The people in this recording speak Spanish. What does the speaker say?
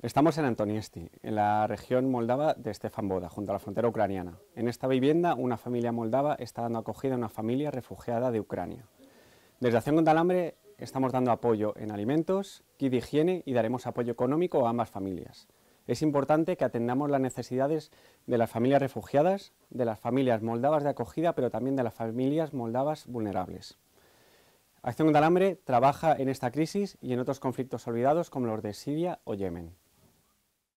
Estamos en Antoniesti, en la región moldava de Stefan Boda, junto a la frontera ucraniana. En esta vivienda, una familia moldava está dando acogida a una familia refugiada de Ucrania. Desde Acción contra Hambre estamos dando apoyo en alimentos, kit de higiene y daremos apoyo económico a ambas familias. Es importante que atendamos las necesidades de las familias refugiadas, de las familias moldavas de acogida, pero también de las familias moldavas vulnerables. Acción contra el Hambre trabaja en esta crisis y en otros conflictos olvidados como los de Siria o Yemen.